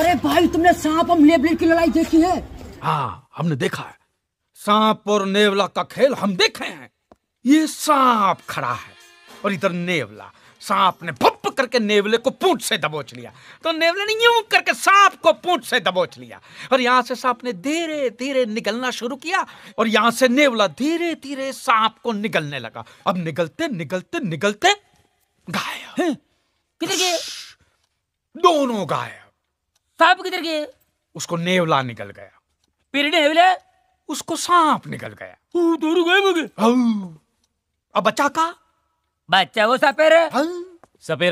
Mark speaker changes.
Speaker 1: अरे भाई तुमने सांप और नेवले की लड़ाई देखी है
Speaker 2: हाँ हमने देखा है सांप और नेवला का खेल हम देखे हैं ये सांप खड़ा है और इधर नेवला सांप ने भप करके नेवले को पूंछ से दबोच लिया तो नेवले ने यूं करके सांप को पूंछ से दबोच लिया और यहां से सांप ने धीरे धीरे निगलना शुरू किया और यहां से नेवला धीरे धीरे सांप को निगलने लगा अब निगलते निगलते निगलते गायब दोनों गायब सांप किधर गए उसको नेवला निकल गया
Speaker 3: फिर नेवले उसको सांप निकल गया दूर गए अब बच्चा का
Speaker 4: बच्चा वो सपेर
Speaker 5: सपेर